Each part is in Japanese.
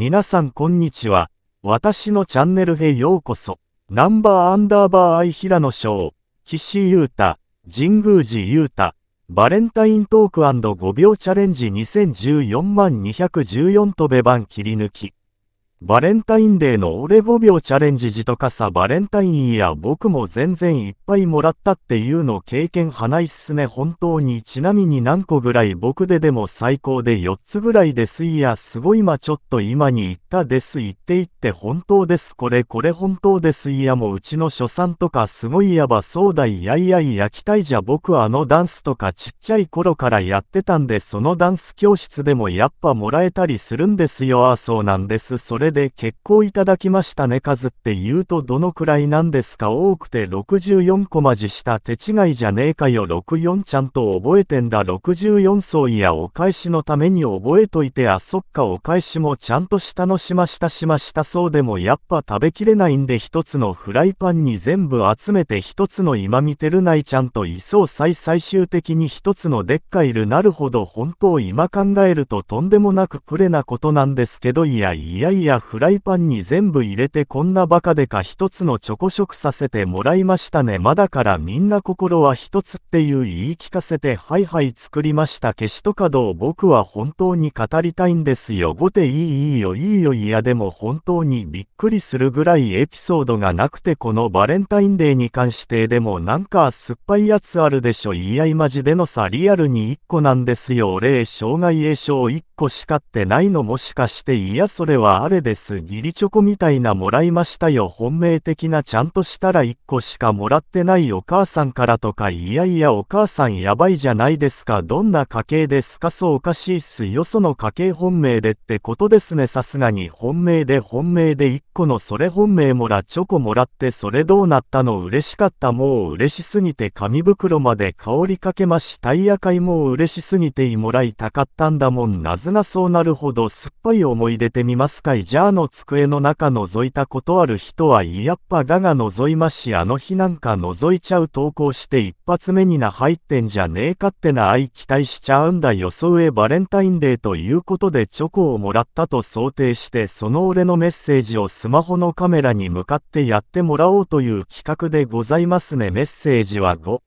皆さんこんにちは。私のチャンネルへようこそ。ナンバーアンダーバーアイ平野賞、岸優太、神宮寺優太、バレンタイントーク &5 秒チャレンジ2014万214とべ番切り抜き。バレンタインデーの俺5秒チャレンジ時とかさ、バレンタインや僕も全然いっぱいもらったっていうの経験はないっすね。本当にちなみに何個ぐらい僕ででも最高で4つぐらいですいや、すごいまちょっと今に言ったです。言って言って本当です。これこれ本当ですいや、もううちの所さんとかすごいやばそうだいやいやいや、期待じゃ僕あのダンスとかちっちゃい頃からやってたんで、そのダンス教室でもやっぱもらえたりするんですよ。あ、そうなんです。それれで結構いただきましたね数って言うとどのくらいなんですか多くて64コマ字した手違いじゃねえかよ64ちゃんと覚えてんだ64層いやお返しのために覚えといてあそっかお返しもちゃんとしたのしましたしましたそうでもやっぱ食べきれないんで一つのフライパンに全部集めて一つの今見てるないちゃんと位相最最終的に一つのでっかいるなるほど本当今考えるととんでもなくプレなことなんですけどいやいやいやフライパンに全部入れてこんなバカでか一つのチョコ食させてもらいましたね。まだからみんな心は一つっていう言い聞かせてはいはい作りました消しとかどう僕は本当に語りたいんですよ。ごていいいいよいいよいやでも本当にびっくりするぐらいエピソードがなくてこのバレンタインデーに関してでもなんか酸っぱいやつあるでしょ。いやいまじでのさリアルに1個なんですよ。俺障害栄症個しかってないのもしかしていやそれはあれです義理チョコみたいなもらいましたよ本命的なちゃんとしたら1個しかもらってないお母さんからとかいやいやお母さんやばいじゃないですかどんな家系ですかそうおかしいっすよその家系本命でってことですねさすがに本命で本命で1個のそれ本命もらチョコもらってそれどうなったの嬉しかったもう嬉しすぎて紙袋まで香りかけましたいやかいもう嬉しすぎてもらいたかったんだもんなぜなそうなるほど酸っぱい思い出てみますかいじゃあの机の中覗いたことある人はいやっぱガが覗いましあの日なんか覗いちゃう投稿して一発目にな入ってんじゃねえかってな愛期待しちゃうんだよそうえバレンタインデーということでチョコをもらったと想定してその俺のメッセージをスマホのカメラに向かってやってもらおうという企画でございますねメッセージは5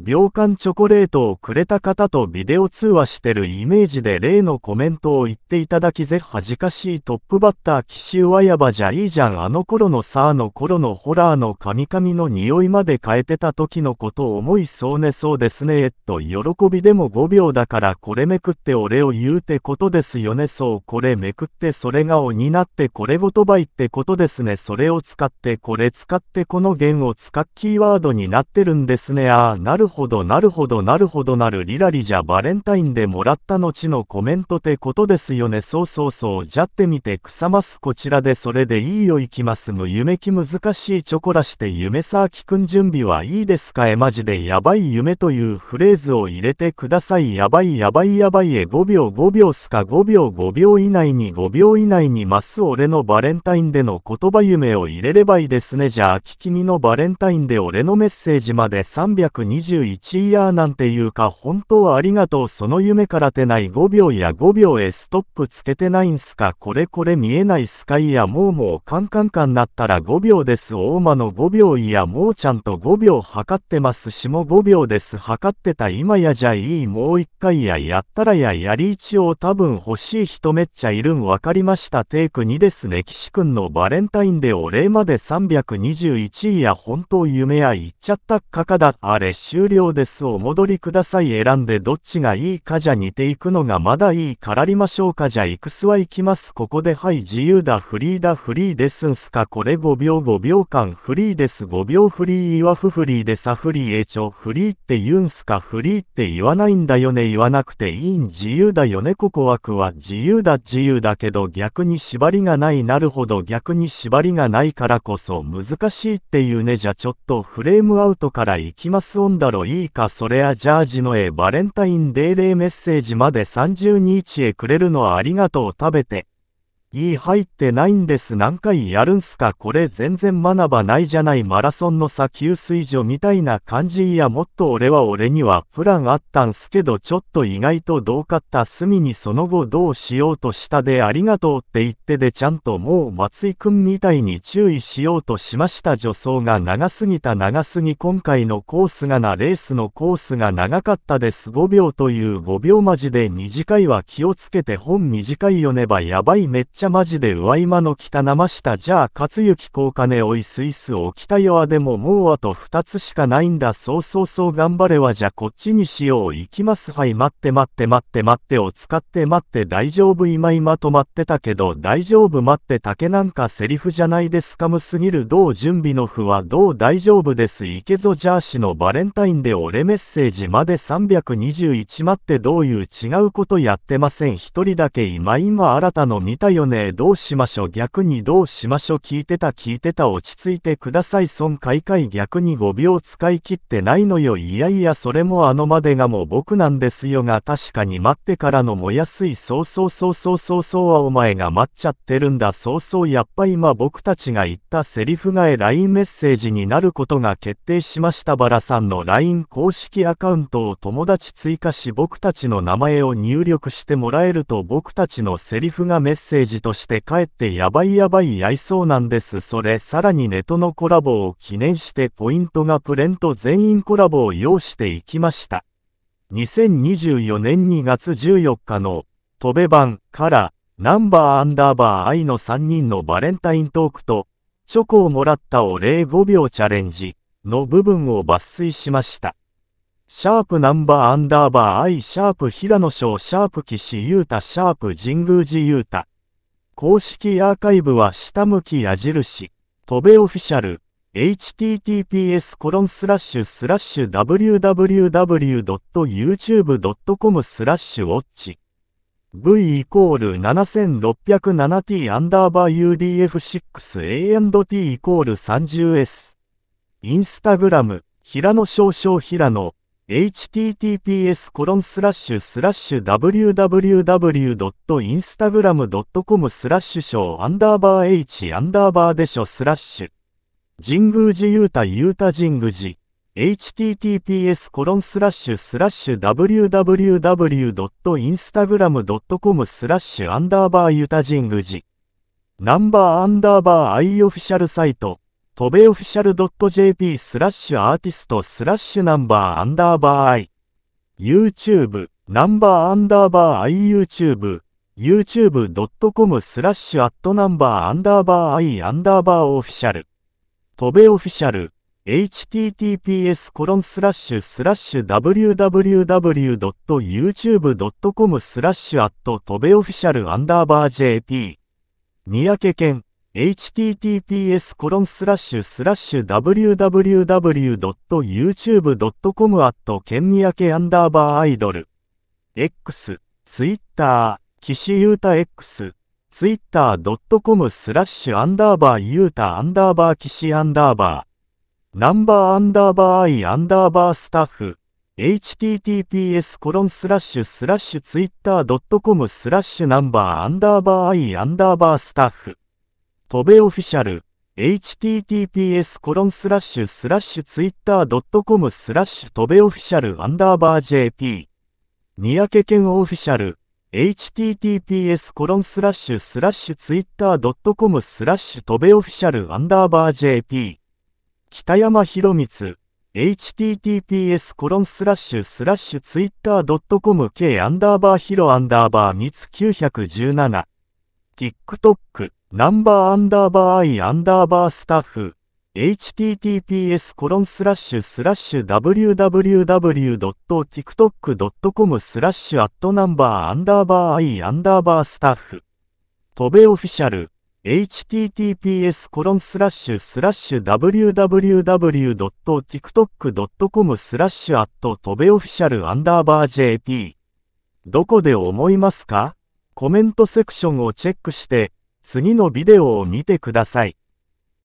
秒間チョコレートをくれた方とビデオ通話してるイメージで例のコメントを言っていただきぜ恥ずかしいトップバッター奇襲はやばじゃいいじゃんあの頃のさあの頃のホラーの神々の匂いまで変えてた時のことを思いそうねそうですねえっと喜びでも5秒だからこれめくって俺を言うてことですよねそうこれめくってそれがおになってこれ言葉言ってことですねそれを使ってこれ使ってこの弦を使っキーワードになってるんですねああなるほどなるほどなるほどなるリラリじゃバレンタインでもらった後のコメントってことですよねそうそうそうじゃってみて草ますこちらでそれでいいよいきますむ夢き難しいチョコラして夢さあきくん準備はいいですかえマジでやばい夢というフレーズを入れてくださいやばいやばいやばいえ5秒5秒すか5秒5秒以内に5秒以内にます俺のバレンタインでの言葉夢を入れればいいですねじゃあき君のバレンタインで俺のメッセージまで320 21イヤーなんていうか本当はありがとうその夢からてない5秒や5秒へストップつけてないんすかこれこれ見えないスカイやもうもうカンカンカンなったら5秒です大間の5秒いやもうちゃんと5秒測ってますしも5秒です測ってた今やじゃいいもう1回ややったらややり一応多分欲しい人めっちゃいるんわかりましたテイク2です歴史くんのバレンタインでお礼まで321いや本当夢や言っちゃったかかだあれ終了了ですお戻りください選んでどっちがいいかじゃ似ていくのがまだいいからりましょうかじゃいくすは行きますここではい自由だフリーだフリーですんすかこれ5秒5秒間フリーです5秒フリーいわふフリーでさフリーえちょフリーって言うんすかフリーって言わないんだよね言わなくていいん自由だよねここ枠は自由だ自由だけど逆に縛りがないなるほど逆に縛りがないからこそ難しいっていうねじゃちょっとフレームアウトから行きますオンだろのいいかそれやジャージの絵バレンタインデーデーメッセージまで30日へくれるのはありがとう食べて。いい入ってないんです何回やるんすかこれ全然学ばないじゃないマラソンのさ給水所みたいな感じいやもっと俺は俺にはプランあったんすけどちょっと意外とどうかった隅にその後どうしようとしたでありがとうって言ってでちゃんともう松井くんみたいに注意しようとしました助走が長すぎた長すぎ今回のコースがなレースのコースが長かったです5秒という5秒マジで短いは気をつけて本短い読めばやばいめっちゃちゃマジでうわ今の北生下じゃあ勝幸高ねおいスイスを北よあでももうあと2つしかないんだそうそうそう頑張れはじゃこっちにしよう行きますはい待って待って待って待ってを使って待って大丈夫今今止まってたけど大丈夫待って竹なんかセリフじゃないですかむすぎるどう準備の符はどう大丈夫ですいけぞジャーシのバレンタインで俺メッセージまで321待ってどういう違うことやってません一人だけ今今新たの見たよねどうしましょ逆にどうしましょ聞いてた聞いてた落ち着いてください損開会逆に5秒使い切ってないのよいやいやそれもあのまでがもう僕なんですよが確かに待ってからの燃やすいそうそうそうそうそうそうはお前が待っちゃってるんだそうそうやっぱ今僕たちが言ったセリフがえ LINE メッセージになることが決定しましたバラさんの LINE 公式アカウントを友達追加し僕たちの名前を入力してもらえると僕たちのセリフがメッセージとしてかえってやばいやばいやいそうなんです。それさらにネトのコラボを記念してポイントがプレント全員コラボを要していきました。2024年2月14日の、飛べ版から、ナンバーアンダーバー愛の3人のバレンタイントークと、チョコをもらったお礼5秒チャレンジの部分を抜粋しました。シャープナンバーアンダーバーイシャープ平野翔シャープ岸優太シャープ神宮寺優太公式アーカイブは下向き矢印、飛べオフィシャル、https コロンスラッシュスラッシュ www.youtube.com スラッシュウォッチ v イコール 7607t アンダーバー UDF6A&T イコール 30s インスタグラム平野少々平野 https コロンスラッシュスラッシュ www.instagram.com スラッシュショーアンダーバー h アンダーバーでしょスラッシュ神宮寺ゆうたゆうた神宮寺 https コロンスラッシュスラッシュ www.instagram.com スラッシュアンダーバーユタ神宮寺ナンバーアンダーバー i オフィシャルサイトトベオフィシャル .jp スラッシュアーティストスラッシュナンバーアンダーバー i YouTube ナンバーアンダーバー i YouTube youtube.com スラッシュアットナンバーアンダーバー i アンダーバーオフィシャルトベオフィシャル https コロンスラッシュスラッシュ www.youtube.com スラッシュアットトベオフィシャルアンダーバー jp 三宅健 https コロンスラッシュスラッシュ www.youtube.com アットケンミヤケアンダーバーアイドル X、ツイッター、岸優太 X、ツイッタードッ c o m スラッシュアンダーバーユータアンダーバー岸アンダーバーナンバーアンダーバーアイアンダーバースタッフ https コロンスラッシュスラッシュツイッタードッ c o m スラッシュナンバーアンダーバーアイアンダーバースタッフ戸部オフィシャル https コロンスラッシュスラッシュツイッター .com スラッシュ戸部オフィシャルアンダーバー JP 三宅健オフィシャル https コロンスラッシュスラッシュツイッター .com スラッシュ戸部オフィシャルアンダーバー JP 北山博光 https コロンスラッシュスラッシュツイッター .com k アンダーバーヒロアンダーバーツ917 TikTok ナンバーアンダーバーアイアンダーバースタッフ https コロンスラッシュスラッシュ www.tiktok.com スラッシュアットナンバーアンダーバーアイアンダーバースタッフトベオフィシャル https コロンスラッシュスラッシュ www.tiktok.com スラッシュアットトベオフィシャルアンダーバー JP どこで思いますかコメントセクションをチェックして次のビデオを見てください。